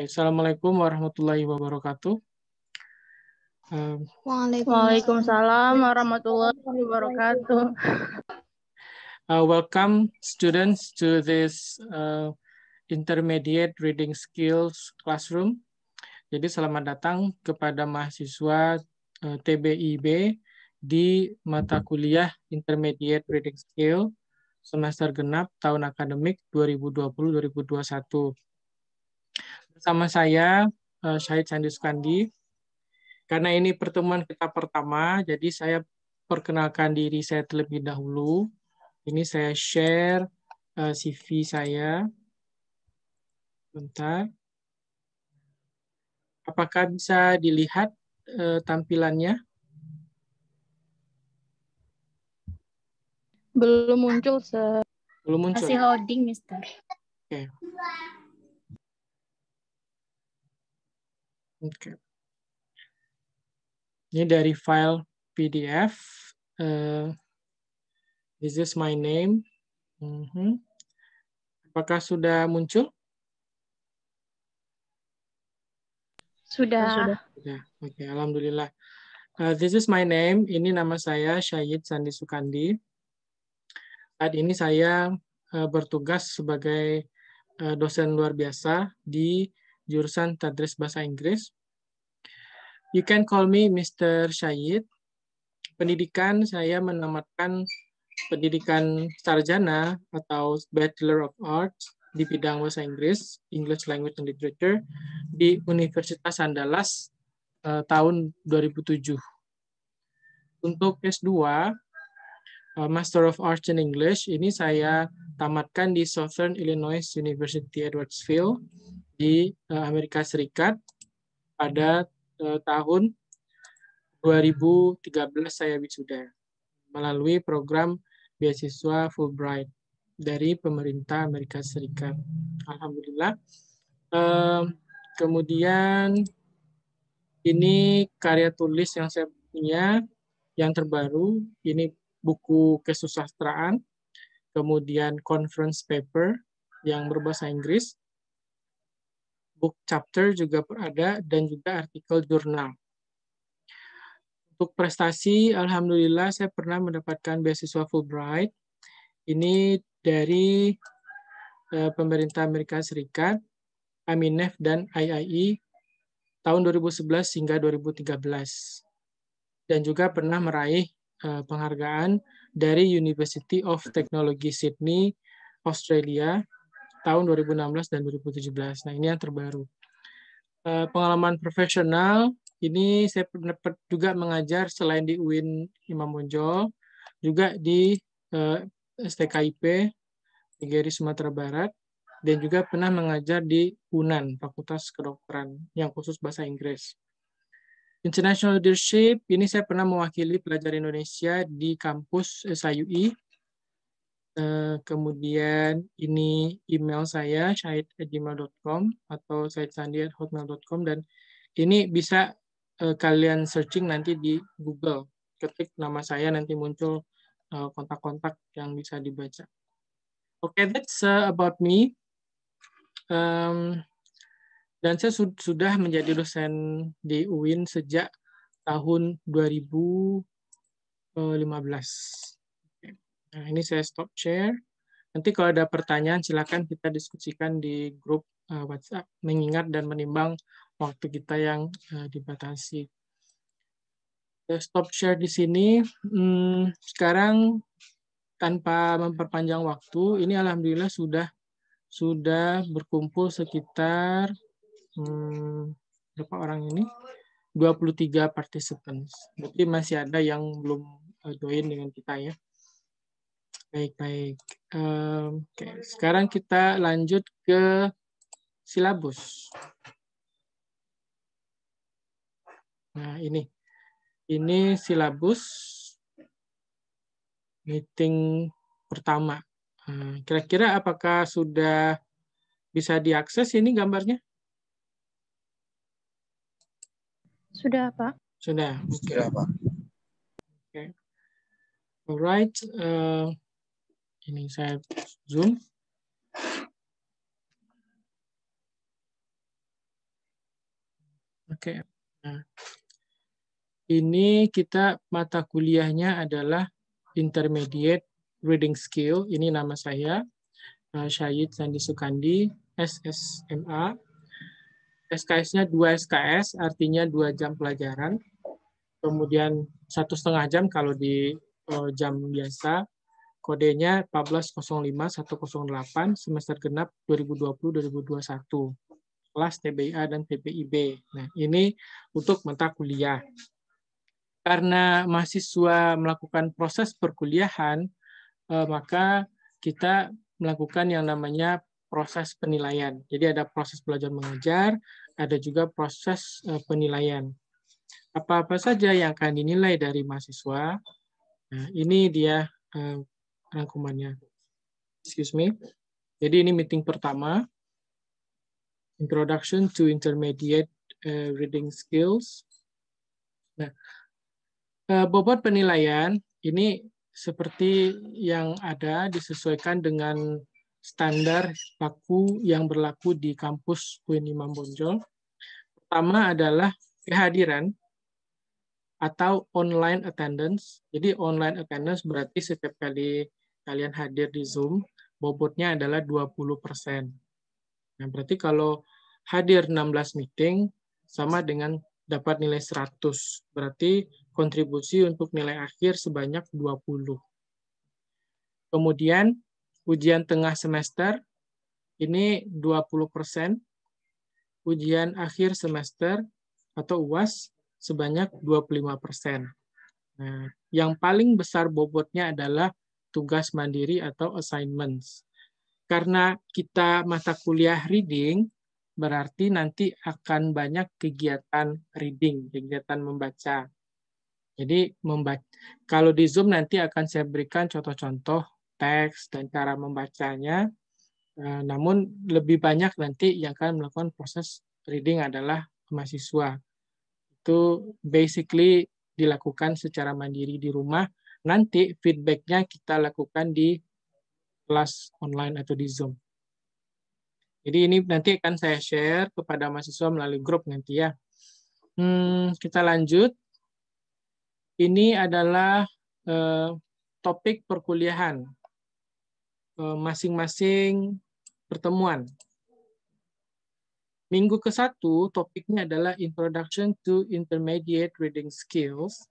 Okay. Assalamualaikum warahmatullahi wabarakatuh. Waalaikumsalam warahmatullahi wabarakatuh. Uh, welcome students to this uh, intermediate reading skills classroom. Jadi selamat datang kepada mahasiswa uh, TBIB di mata kuliah intermediate reading skill semester genap tahun akademik 2020-2021 sama saya eh, Syahid Sandi Sukandi. Karena ini pertemuan kita pertama, jadi saya perkenalkan diri saya terlebih dahulu. Ini saya share eh, CV saya. Bentar. Apakah bisa dilihat eh, tampilannya? Belum muncul, se Belum muncul. Masih loading, Mister. Oke. Okay. Oke. Okay. Ini dari file PDF. Uh, eh, is my name? Uh mhm. -huh. Apakah sudah muncul? Sudah. Oh, sudah. Oke, okay, alhamdulillah. Uh, this is my name. Ini nama saya Syahid Sandi Sukandi. Saat ini saya uh, bertugas sebagai uh, dosen luar biasa di jurusan Tadris Bahasa Inggris. You can call me Mr. Syahid. Pendidikan saya menamatkan pendidikan sarjana atau Bachelor of Arts di bidang bahasa Inggris, English Language and Literature di Universitas Andalas eh, tahun 2007. Untuk S2 eh, Master of Arts in English ini saya tamatkan di Southern Illinois University Edwardsville di eh, Amerika Serikat pada eh, tahun 2013 saya wisuda melalui program beasiswa Fulbright dari pemerintah Amerika Serikat. Alhamdulillah. Kemudian ini karya tulis yang saya punya yang terbaru ini buku kesusastraan kemudian conference paper yang berbahasa Inggris book chapter juga ada, dan juga artikel jurnal. Untuk prestasi, Alhamdulillah saya pernah mendapatkan beasiswa Fulbright. Ini dari eh, pemerintah Amerika Serikat, AMINEF dan IIE tahun 2011 hingga 2013. Dan juga pernah meraih eh, penghargaan dari University of Technology Sydney, Australia tahun 2016 dan 2017. Nah, ini yang terbaru. Eh, pengalaman profesional, ini saya pernah juga mengajar selain di UIN Imam Bonjol, juga di eh, STKIP, di Sumatera Barat, dan juga pernah mengajar di UNAN, Fakultas Kedokteran, yang khusus bahasa Inggris. International Leadership, ini saya pernah mewakili pelajar Indonesia di kampus SIUI, Eh, kemudian ini email saya syahid@gmail.com atau syahid_sandi@hotmail.com dan ini bisa eh, kalian searching nanti di Google. Ketik nama saya nanti muncul eh, kontak-kontak yang bisa dibaca. Oke, okay, that's about me. Um, dan saya su sudah menjadi dosen di UIN sejak tahun 2015. Nah, ini saya stop share. Nanti kalau ada pertanyaan silakan kita diskusikan di grup uh, WhatsApp mengingat dan menimbang waktu kita yang uh, dibatasi. Saya stop share di sini. Hmm, sekarang tanpa memperpanjang waktu, ini alhamdulillah sudah sudah berkumpul sekitar hmm, berapa orang ini? 23 participants. Berarti masih ada yang belum eh, join dengan kita ya. Baik, baik. Um, Oke, okay. sekarang kita lanjut ke silabus. Nah, ini. Ini silabus meeting pertama. Kira-kira apakah sudah bisa diakses ini gambarnya? Sudah, Pak. Sudah. Okay. Sudah, Pak. Oke. Okay. Alright. Uh, ini saya zoom. Oke. Nah, ini kita mata kuliahnya adalah Intermediate Reading Skill. Ini nama saya, eh, Syahid Sandi Sukandi, SSMA. SKS-nya 2 SKS, artinya 2 jam pelajaran. Kemudian satu setengah jam kalau di eh, jam biasa, kodenya 1405 108 semester genap 2020-2021 kelas tba dan ppib Nah, ini untuk mata kuliah. Karena mahasiswa melakukan proses perkuliahan, eh, maka kita melakukan yang namanya proses penilaian. Jadi ada proses belajar mengajar, ada juga proses eh, penilaian. Apa-apa saja yang akan dinilai dari mahasiswa? Nah, ini dia eh, rangkumannya. Excuse me. Jadi ini meeting pertama. Introduction to Intermediate uh, Reading Skills. Nah, uh, bobot penilaian ini seperti yang ada disesuaikan dengan standar baku yang berlaku di kampus UIN Bonjol. Pertama adalah kehadiran atau online attendance. Jadi online attendance berarti setiap kali kalian hadir di Zoom, bobotnya adalah 20%. Nah, berarti kalau hadir 16 meeting sama dengan dapat nilai 100. Berarti kontribusi untuk nilai akhir sebanyak 20. Kemudian ujian tengah semester ini 20%, ujian akhir semester atau UAS sebanyak 25%. Nah, yang paling besar bobotnya adalah tugas mandiri atau assignments. Karena kita mata kuliah reading, berarti nanti akan banyak kegiatan reading, kegiatan membaca. Jadi membaca, kalau di Zoom nanti akan saya berikan contoh-contoh teks dan cara membacanya. Eh, namun lebih banyak nanti yang akan melakukan proses reading adalah mahasiswa. Itu basically dilakukan secara mandiri di rumah Nanti feedbacknya kita lakukan di kelas online atau di Zoom. Jadi ini nanti akan saya share kepada mahasiswa melalui grup nanti ya. Hmm, kita lanjut. Ini adalah eh, topik perkuliahan eh, masing-masing eh, pertemuan. Minggu ke-1 topiknya adalah Introduction to Intermediate Reading Skills.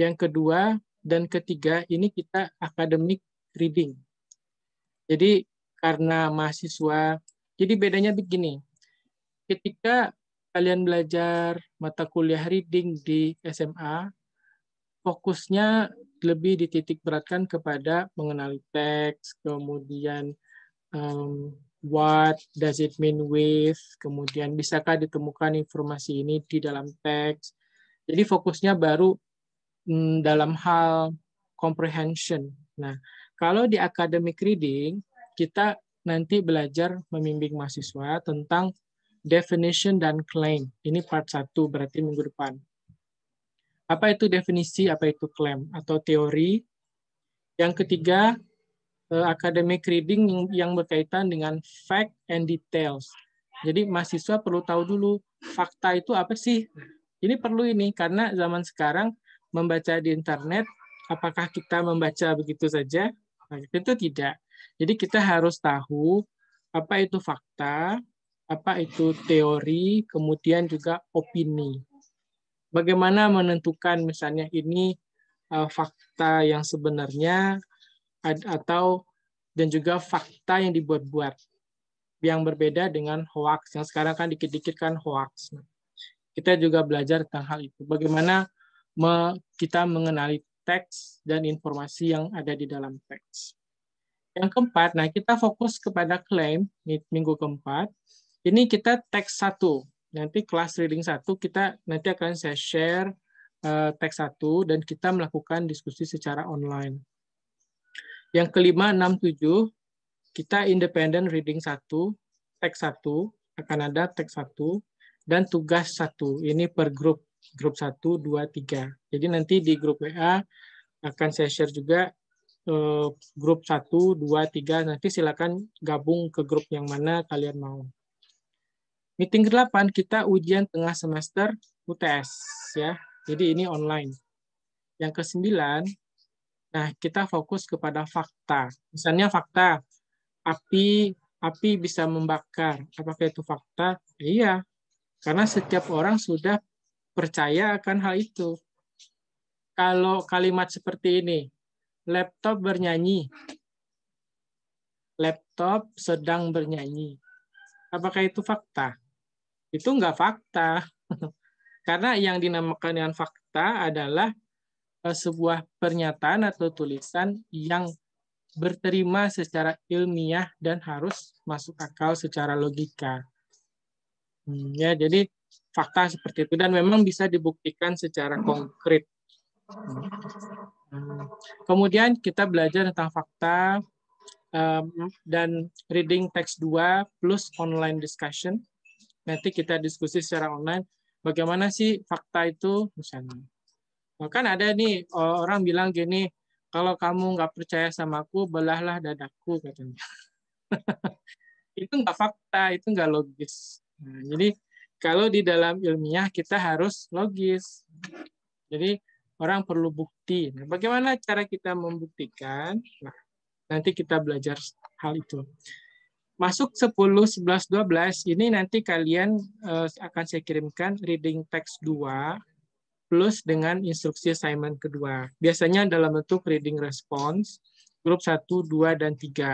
Yang kedua dan ketiga ini kita akademik reading. Jadi karena mahasiswa, jadi bedanya begini. Ketika kalian belajar mata kuliah reading di SMA, fokusnya lebih dititik beratkan kepada mengenali teks, kemudian um, what does it mean with, kemudian bisakah ditemukan informasi ini di dalam teks. Jadi fokusnya baru Mm, dalam hal comprehension. Nah, kalau di academic reading, kita nanti belajar membimbing mahasiswa tentang definition dan claim. Ini part 1, berarti minggu depan. Apa itu definisi, apa itu claim, atau teori. Yang ketiga, eh, academic reading yang berkaitan dengan fact and details. Jadi mahasiswa perlu tahu dulu fakta itu apa sih. Ini perlu ini, karena zaman sekarang membaca di internet, apakah kita membaca begitu saja? Nah, itu tidak. Jadi kita harus tahu apa itu fakta, apa itu teori, kemudian juga opini. Bagaimana menentukan misalnya ini eh, fakta yang sebenarnya atau dan juga fakta yang dibuat-buat yang berbeda dengan hoax yang sekarang kan dikit-dikit kan hoax. Kita juga belajar tentang hal itu. Bagaimana kita mengenali teks dan informasi yang ada di dalam teks. Yang keempat, nah kita fokus kepada klaim minggu keempat. Ini kita teks satu. Nanti kelas reading satu kita nanti akan saya share uh, teks satu dan kita melakukan diskusi secara online. Yang kelima, enam, tujuh, kita independent reading satu, teks satu akan ada teks satu dan tugas satu. Ini per grup grup 1, 2, 3. Jadi nanti di grup WA akan saya share juga eh, grup 1, 2, 3. Nanti silakan gabung ke grup yang mana kalian mau. Meeting ke-8 kita ujian tengah semester UTS ya. Jadi ini online. Yang ke-9 nah kita fokus kepada fakta. Misalnya fakta api api bisa membakar. Apakah itu fakta? Iya. Karena setiap orang sudah percaya akan hal itu. Kalau kalimat seperti ini, laptop bernyanyi, laptop sedang bernyanyi, apakah itu fakta? Itu nggak fakta. Karena yang dinamakan dengan fakta adalah eh, sebuah pernyataan atau tulisan yang berterima secara ilmiah dan harus masuk akal secara logika. Hmm, ya, jadi fakta seperti itu dan memang bisa dibuktikan secara konkret. Hmm. Kemudian kita belajar tentang fakta um, dan reading teks 2 plus online discussion. Nanti kita diskusi secara online bagaimana sih fakta itu misalnya. Oh, kan ada nih oh, orang bilang gini, kalau kamu nggak percaya sama aku, belahlah dadaku katanya. itu nggak fakta, itu nggak logis. Nah, jadi kalau di dalam ilmiah kita harus logis. Jadi orang perlu bukti. Nah, bagaimana cara kita membuktikan? Nah, nanti kita belajar hal itu. Masuk 10, 11, 12, ini nanti kalian uh, akan saya kirimkan reading text 2 plus dengan instruksi assignment kedua. Biasanya dalam bentuk reading response, grup 1, 2, dan 3.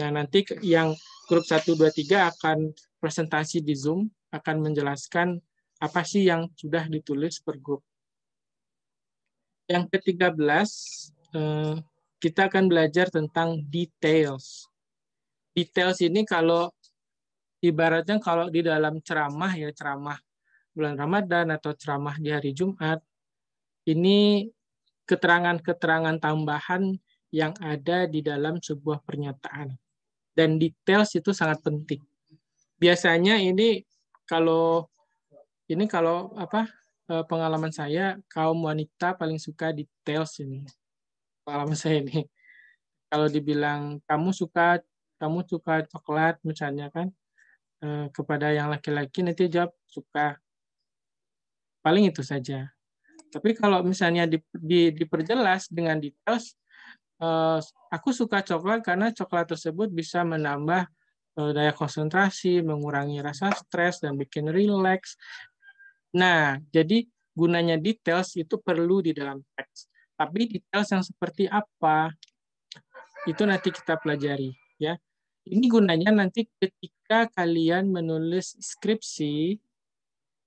Nah, nanti yang grup 1, 2, 3 akan presentasi di Zoom akan menjelaskan apa sih yang sudah ditulis per grup. Yang ke-13, eh, kita akan belajar tentang details. Details ini kalau ibaratnya kalau di dalam ceramah ya ceramah bulan Ramadan atau ceramah di hari Jumat ini keterangan-keterangan tambahan yang ada di dalam sebuah pernyataan dan details itu sangat penting. Biasanya ini kalau ini kalau apa eh, pengalaman saya kaum wanita paling suka details ini pengalaman saya ini kalau dibilang kamu suka kamu suka coklat misalnya kan eh, kepada yang laki-laki nanti jawab suka paling itu saja tapi kalau misalnya di, di, diperjelas dengan details eh, aku suka coklat karena coklat tersebut bisa menambah Eh, daya konsentrasi, mengurangi rasa stres, dan bikin rileks. Nah, jadi gunanya details itu perlu di dalam teks. Tapi details yang seperti apa, itu nanti kita pelajari. ya. Ini gunanya nanti ketika kalian menulis skripsi,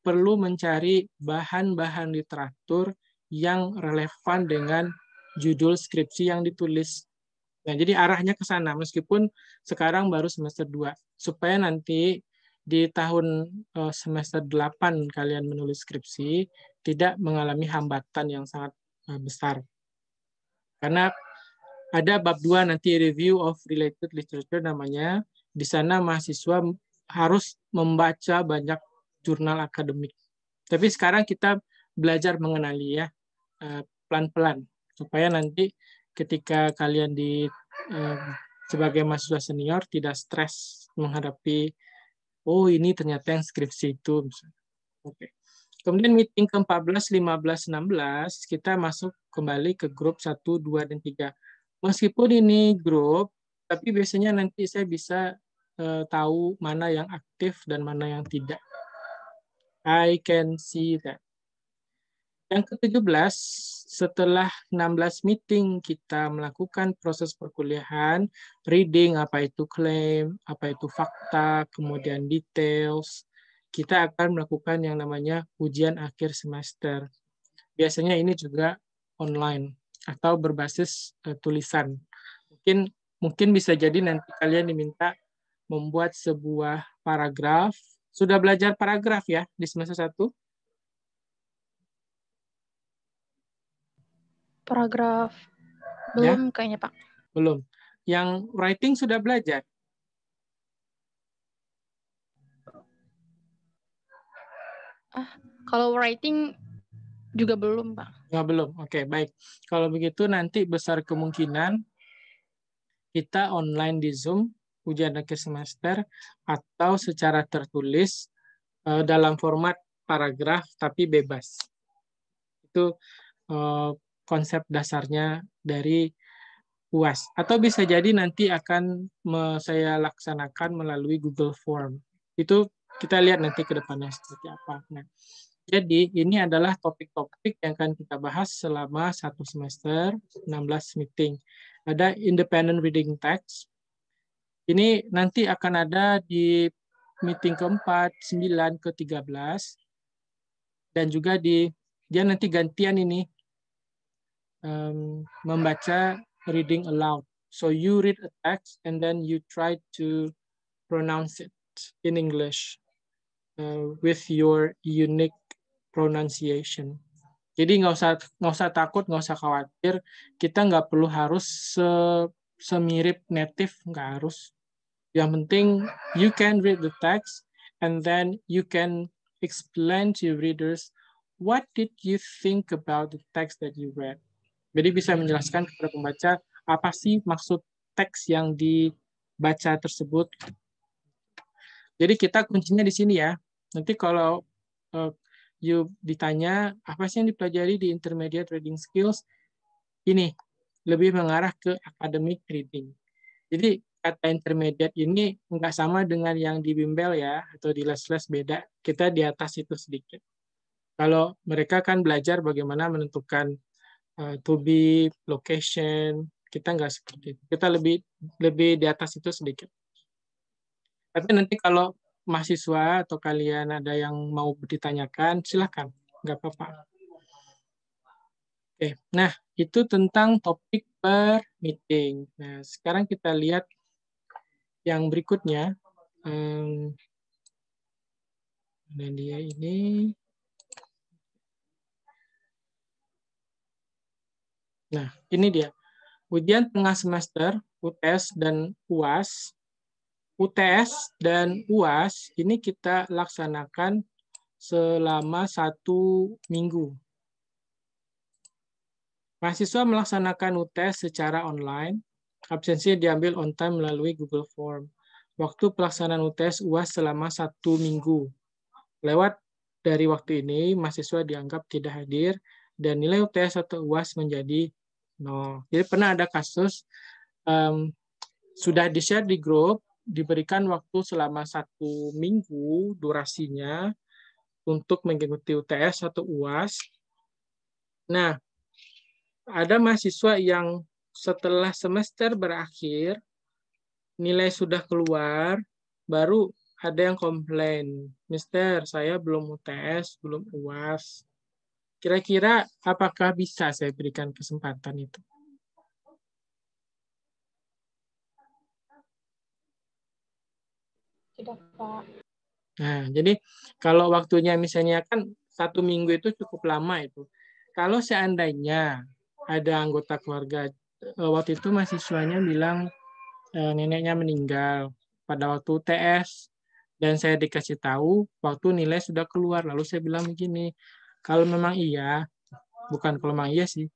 perlu mencari bahan-bahan literatur yang relevan dengan judul skripsi yang ditulis. Nah, jadi arahnya ke sana meskipun sekarang baru semester 2 supaya nanti di tahun eh, semester 8 kalian menulis skripsi tidak mengalami hambatan yang sangat eh, besar. Karena ada bab 2 nanti review of related literature namanya. Di sana mahasiswa harus membaca banyak jurnal akademik. Tapi sekarang kita belajar mengenali ya eh, pelan-pelan supaya nanti ketika kalian di sebagai mahasiswa senior tidak stres menghadapi oh ini ternyata yang skripsi itu Oke. Kemudian meeting ke-14, 15, 16 kita masuk kembali ke grup 1, 2 dan 3. Meskipun ini grup tapi biasanya nanti saya bisa eh, tahu mana yang aktif dan mana yang tidak. I can see that. Yang ke-17, setelah 16 meeting kita melakukan proses perkuliahan, reading apa itu klaim, apa itu fakta, kemudian details, kita akan melakukan yang namanya ujian akhir semester. Biasanya ini juga online atau berbasis uh, tulisan. Mungkin mungkin bisa jadi nanti kalian diminta membuat sebuah paragraf. Sudah belajar paragraf ya di semester 1? paragraf ya. belum ya? kayaknya Pak. Belum. Yang writing sudah belajar? Ah, kalau writing juga belum Pak. Ya, belum. Oke, okay, baik. Kalau begitu nanti besar kemungkinan kita online di Zoom ujian akhir semester atau secara tertulis eh, dalam format paragraf tapi bebas. Itu eh, konsep dasarnya dari UAS. Atau bisa jadi nanti akan saya laksanakan melalui Google Form. Itu kita lihat nanti ke depannya seperti apa. Nah, jadi ini adalah topik-topik yang akan kita bahas selama satu semester 16 meeting. Ada independent reading text. Ini nanti akan ada di meeting keempat, sembilan ke tiga belas dan juga di dia nanti gantian ini um, membaca reading aloud. So you read a text and then you try to pronounce it in English uh, with your unique pronunciation. Jadi nggak usah nggak usah takut, nggak usah khawatir. Kita nggak perlu harus se, semirip native, nggak harus. Yang penting you can read the text and then you can explain to your readers what did you think about the text that you read. Jadi bisa menjelaskan kepada pembaca apa sih maksud teks yang dibaca tersebut. Jadi kita kuncinya di sini ya. Nanti kalau eh, you ditanya apa sih yang dipelajari di intermediate reading skills, ini lebih mengarah ke academic reading. Jadi kata intermediate ini enggak sama dengan yang di bimbel ya atau di les-les beda. Kita di atas itu sedikit. Kalau mereka kan belajar bagaimana menentukan Eh, to be, location. Kita nggak seperti itu. Kita lebih lebih di atas itu sedikit. Tapi nanti kalau mahasiswa atau kalian ada yang mau ditanyakan, silahkan. Nggak apa-apa. Oke, nah itu tentang topik per meeting. Nah, sekarang kita lihat yang berikutnya. hmm. nah, dia ini. Nah, ini dia. Ujian tengah semester, UTS dan UAS. UTS dan UAS ini kita laksanakan selama satu minggu. Mahasiswa melaksanakan UTS secara online. Absensi diambil on time melalui Google Form. Waktu pelaksanaan UTS UAS selama satu minggu. Lewat dari waktu ini, mahasiswa dianggap tidak hadir dan nilai UTS atau UAS menjadi No, oh, Jadi pernah ada kasus um, sudah di-share di grup, diberikan waktu selama satu minggu durasinya untuk mengikuti UTS atau UAS. Nah, ada mahasiswa yang setelah semester berakhir, nilai sudah keluar, baru ada yang komplain, Mister, saya belum UTS, belum UAS. Kira-kira apakah bisa saya berikan kesempatan itu? Tidak, Pak. Nah, jadi kalau waktunya misalnya kan satu minggu itu cukup lama itu. Kalau seandainya ada anggota keluarga eh, waktu itu mahasiswanya bilang eh, neneknya meninggal pada waktu TS dan saya dikasih tahu waktu nilai sudah keluar lalu saya bilang begini kalau memang iya, bukan kalau memang iya sih,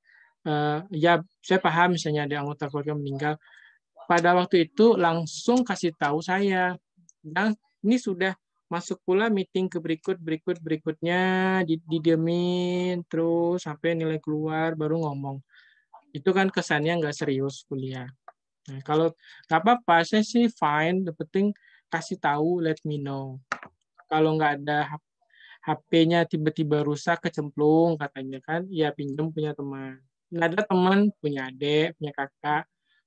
uh, ya saya paham misalnya ada anggota keluarga meninggal, pada waktu itu langsung kasih tahu saya. Dan ini sudah masuk pula meeting ke berikut, berikut, berikutnya, didiamin, terus sampai nilai keluar, baru ngomong. Itu kan kesannya nggak serius kuliah. Nah, kalau nggak apa-apa, saya sih fine, yang penting kasih tahu, let me know. Kalau nggak ada HP-nya tiba-tiba rusak kecemplung katanya kan ya pinjam punya teman nggak ada teman punya adik punya kakak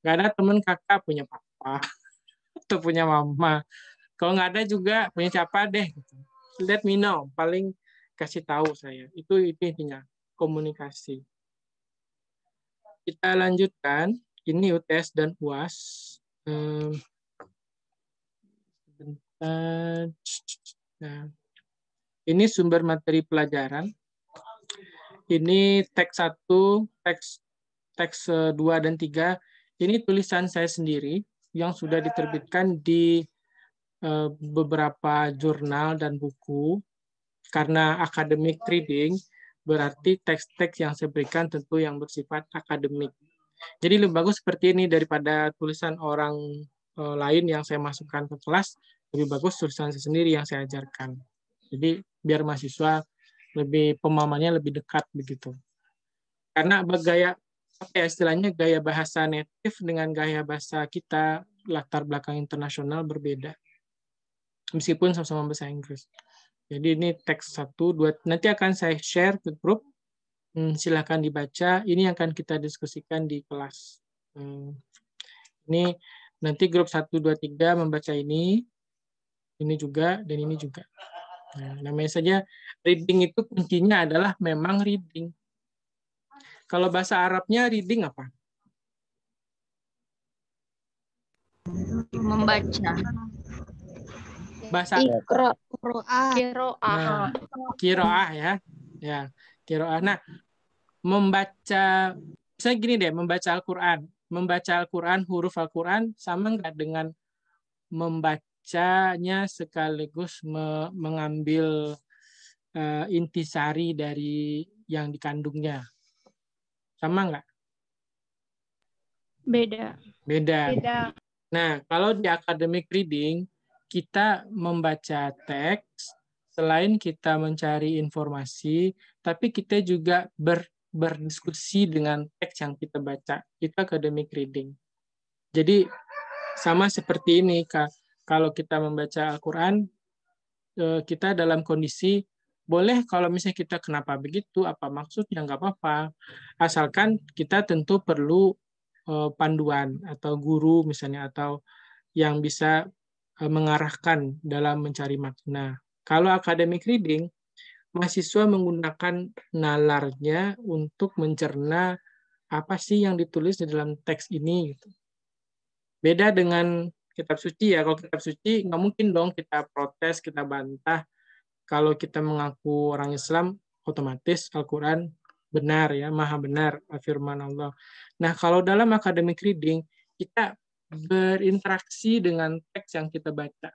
nggak ada teman kakak punya papa atau punya mama kalau nggak ada juga punya siapa deh gitu. let me know paling kasih tahu saya itu intinya komunikasi kita lanjutkan ini UTS dan UAS Bentar. nah ini sumber materi pelajaran. Ini teks 1, teks teks 2 eh, dan 3. Ini tulisan saya sendiri yang sudah diterbitkan di eh, beberapa jurnal dan buku. Karena akademik reading, berarti teks-teks yang saya berikan tentu yang bersifat akademik. Jadi lebih bagus seperti ini daripada tulisan orang eh, lain yang saya masukkan ke kelas, lebih bagus tulisan saya sendiri yang saya ajarkan. Jadi biar mahasiswa lebih pemahamannya lebih dekat begitu. Karena gaya apa ya istilahnya gaya bahasa native dengan gaya bahasa kita latar belakang internasional berbeda. Meskipun sama-sama bahasa Inggris. Jadi ini teks satu 2 nanti akan saya share ke grup. Hmm, silahkan dibaca. Ini yang akan kita diskusikan di kelas. Hmm. Ini nanti grup 1 2 3 membaca ini, ini juga dan ini juga. Nah, namanya saja reading itu kuncinya adalah memang reading. Kalau bahasa Arabnya reading apa? Membaca. Bahasa Arab. Kiroah. Kiroah nah, ya. Ya, kiroah. Nah, membaca saya gini deh, membaca Al-Qur'an. Membaca Al-Qur'an huruf Al-Qur'an sama nggak dengan membaca membacanya sekaligus me mengambil uh, eh, intisari dari yang dikandungnya. Sama nggak? Beda. Beda. Beda. Nah, kalau di academic reading, kita membaca teks, selain kita mencari informasi, tapi kita juga ber, berdiskusi dengan teks yang kita baca. Itu academic reading. Jadi, sama seperti ini, Kak kalau kita membaca Al-Quran, eh, kita dalam kondisi boleh kalau misalnya kita kenapa begitu, apa maksudnya, nggak apa-apa. Asalkan kita tentu perlu eh, panduan atau guru misalnya atau yang bisa eh, mengarahkan dalam mencari makna. Kalau academic reading, mahasiswa menggunakan nalarnya untuk mencerna apa sih yang ditulis di dalam teks ini. Gitu. Beda dengan kitab suci ya. Kalau kitab suci nggak mungkin dong kita protes, kita bantah. Kalau kita mengaku orang Islam, otomatis Al-Quran benar ya, maha benar firman Allah. Nah kalau dalam academic reading, kita berinteraksi dengan teks yang kita baca.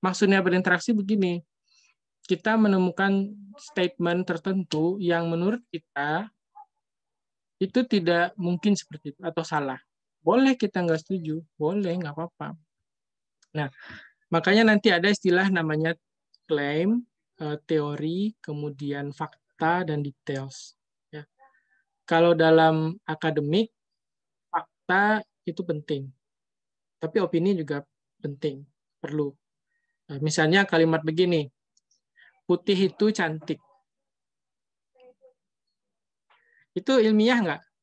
Maksudnya berinteraksi begini, kita menemukan statement tertentu yang menurut kita itu tidak mungkin seperti itu atau salah. Boleh kita nggak setuju, boleh nggak apa-apa. Nah, makanya nanti ada istilah namanya claim, eh, teori, kemudian fakta dan details. Ya. Kalau dalam akademik, fakta itu penting, tapi opini juga penting, perlu. Nah, misalnya kalimat begini, putih itu cantik. Itu ilmiah nggak?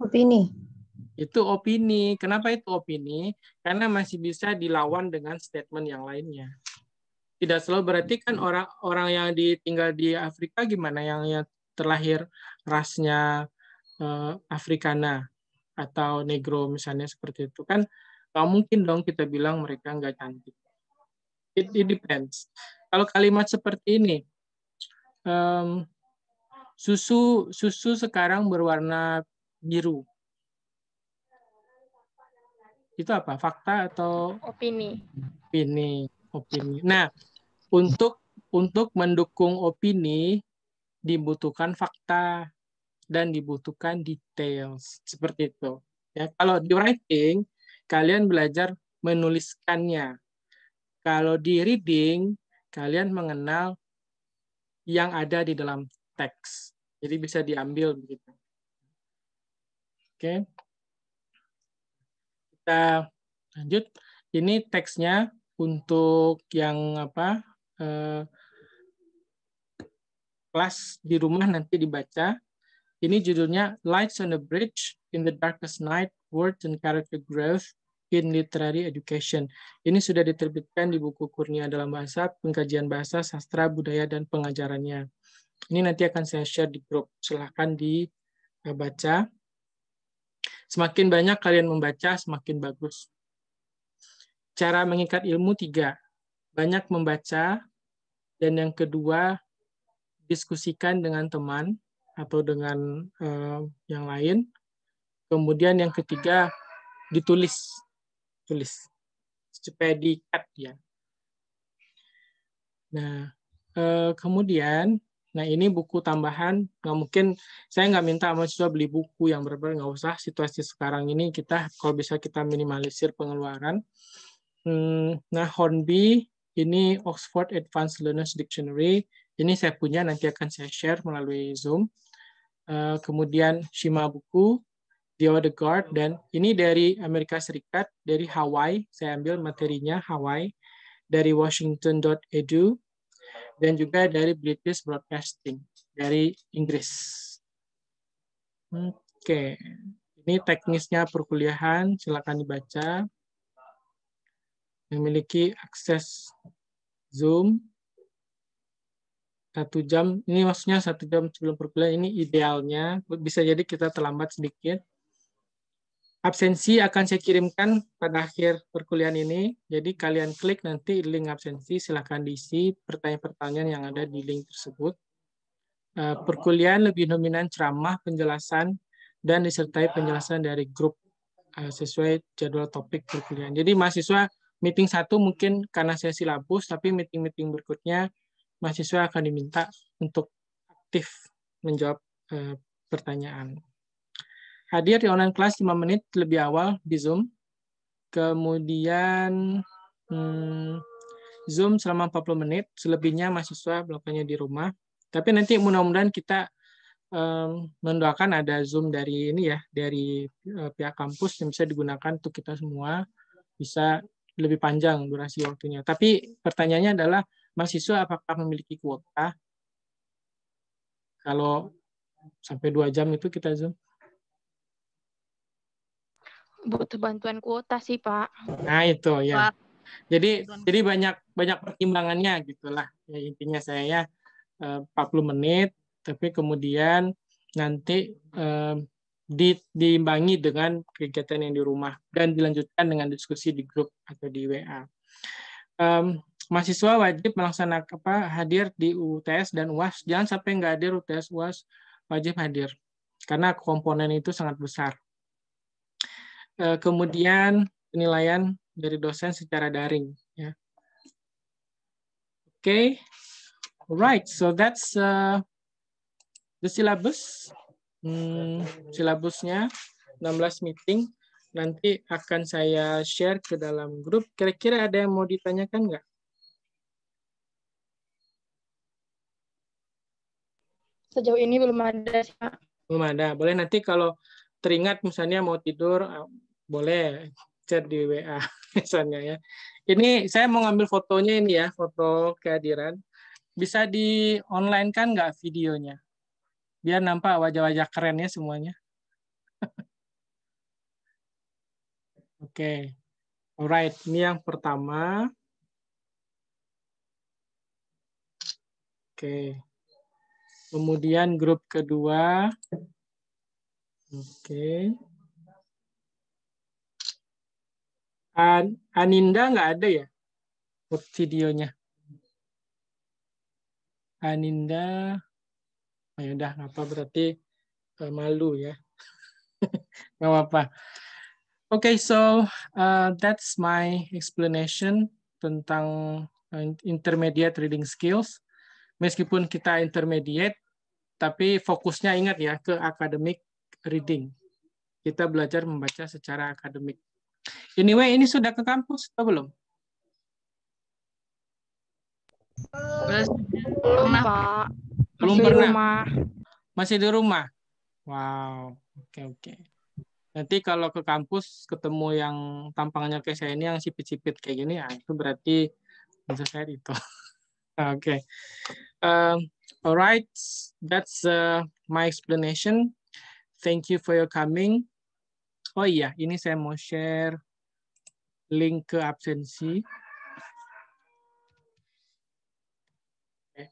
Opini. Itu opini. Kenapa itu opini? Karena masih bisa dilawan dengan statement yang lainnya. Tidak selalu berarti kan orang-orang yang ditinggal di Afrika gimana yang, yang terlahir rasnya eh, Afrikana atau negro misalnya seperti itu kan nggak mungkin dong kita bilang mereka nggak cantik. It, it depends. Kalau kalimat seperti ini, um, susu susu sekarang berwarna biru. Itu apa? Fakta atau opini? Opini, opini. Nah, untuk untuk mendukung opini dibutuhkan fakta dan dibutuhkan details seperti itu. Ya, kalau di writing kalian belajar menuliskannya. Kalau di reading kalian mengenal yang ada di dalam teks. Jadi bisa diambil begitu. Oke. Kita lanjut. Ini teksnya untuk yang apa eh, kelas di rumah nanti dibaca. Ini judulnya Lights on the Bridge in the Darkest Night, Words and Character Growth in Literary Education. Ini sudah diterbitkan di buku Kurnia dalam Bahasa, Pengkajian Bahasa, Sastra, Budaya, dan Pengajarannya. Ini nanti akan saya share di grup. Silahkan dibaca. Eh, Semakin banyak kalian membaca, semakin bagus. Cara mengikat ilmu tiga. Banyak membaca, dan yang kedua, diskusikan dengan teman atau dengan uh, yang lain. Kemudian yang ketiga, ditulis. Tulis. Supaya diikat ya. Nah, uh, kemudian Nah ini buku tambahan, nggak mungkin saya nggak minta mahasiswa beli buku yang berbeda, nggak usah. Situasi sekarang ini kita kalau bisa kita minimalisir pengeluaran. Hmm, nah Hornby ini Oxford Advanced Learners Dictionary. Ini saya punya nanti akan saya share melalui Zoom. Eh, kemudian Shima buku, The Other Guard, dan ini dari Amerika Serikat, dari Hawaii. Saya ambil materinya Hawaii dari Washington.edu dan juga dari British Broadcasting dari Inggris. Oke, ini teknisnya perkuliahan, silakan dibaca. Memiliki akses Zoom satu jam. Ini maksudnya satu jam sebelum perkuliahan ini idealnya. Bisa jadi kita terlambat sedikit, Absensi akan saya kirimkan pada akhir perkuliahan ini. Jadi kalian klik nanti link absensi, silahkan diisi pertanyaan-pertanyaan yang ada di link tersebut. Eh, perkuliahan lebih dominan ceramah, penjelasan, dan disertai penjelasan dari grup eh, sesuai jadwal topik perkuliahan. Jadi mahasiswa meeting satu mungkin karena sesi silabus, tapi meeting-meeting berikutnya mahasiswa akan diminta untuk aktif menjawab eh, pertanyaan hadir di online kelas 5 menit lebih awal di Zoom. Kemudian hmm, Zoom selama 40 menit, selebihnya mahasiswa melakukannya di rumah. Tapi nanti mudah-mudahan kita um, mendoakan ada Zoom dari ini ya, dari uh, pihak kampus yang bisa digunakan untuk kita semua bisa lebih panjang durasi waktunya. Tapi pertanyaannya adalah mahasiswa apakah memiliki kuota? Kalau sampai dua jam itu kita Zoom butuh bantuan kuota sih pak nah itu ya pak. jadi bantuan. jadi banyak banyak pertimbangannya gitulah ya, intinya saya ya 40 eh, menit tapi kemudian nanti eh, di, diimbangi dengan kegiatan yang di rumah dan dilanjutkan dengan diskusi di grup atau di WA. Um, mahasiswa wajib melaksanakan apa hadir di UTS dan UAS. Jangan sampai nggak hadir UTS UAS wajib hadir karena komponen itu sangat besar. Eh, kemudian penilaian dari dosen secara daring. Ya. Oke, okay. right. So that's uh, the syllabus. Hmm, silabusnya 16 meeting. Nanti akan saya share ke dalam grup. Kira-kira ada yang mau ditanyakan nggak? Sejauh ini belum ada. Belum ada. Boleh nanti kalau teringat misalnya mau tidur boleh chat di WA misalnya ya. Ini saya mau ngambil fotonya ini ya, foto kehadiran. Bisa di online kan nggak videonya? Biar nampak wajah-wajah kerennya semuanya. Oke. okay. Alright, ini yang pertama. Oke. Okay. Kemudian grup kedua. Oke. Okay. An Aninda nggak ada ya videonya. Aninda, oh ya udah apa berarti uh, malu ya. Gak apa-apa. Oke, okay, so uh, that's my explanation tentang eh, intermediate reading skills. Meskipun kita intermediate, tapi fokusnya ingat ya ke academic reading. Kita belajar membaca secara akademik. Anyway, ini sudah ke kampus atau belum? Belum, Pak. Belum pernah. Di rumah. Masih di rumah. Wow. Oke, okay, oke. Okay. Nanti kalau ke kampus ketemu yang tampangnya kayak saya ini yang sipit-sipit kayak gini ya, itu berarti bisa saya itu. oke. okay. Um, alright, that's uh, my explanation. Thank you for your coming. Oh iya, ini saya mau share link ke absensi. Eh,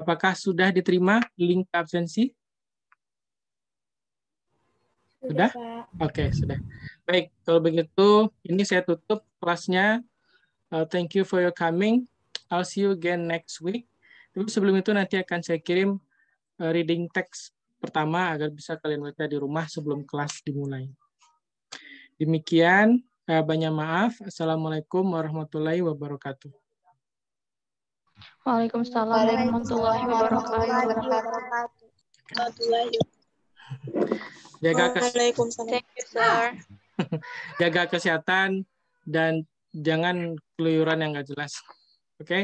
apakah sudah diterima link ke absensi? Sudah? Oke, okay, sudah. Baik, kalau begitu ini saya tutup kelasnya. Uh, thank you for your coming. I'll see you again next week. Tapi sebelum itu nanti akan saya kirim uh, reading text pertama agar bisa kalian baca di rumah sebelum kelas dimulai. Demikian banyak maaf. Assalamualaikum warahmatullahi wabarakatuh. Waalaikumsalam warahmatullahi wabarakatuh. Jaga kesehatan. Jaga kesehatan dan jangan keluyuran yang nggak jelas. Oke. Okay?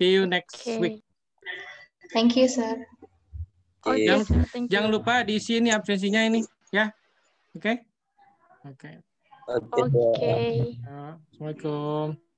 See you next okay. week. Thank you, sir. Oh, yes. jangan, lupa di sini absensinya ini, ya. Oke. Okay? Oke. Okay. Oke. Okay. Ya, okay. Assalamualaikum.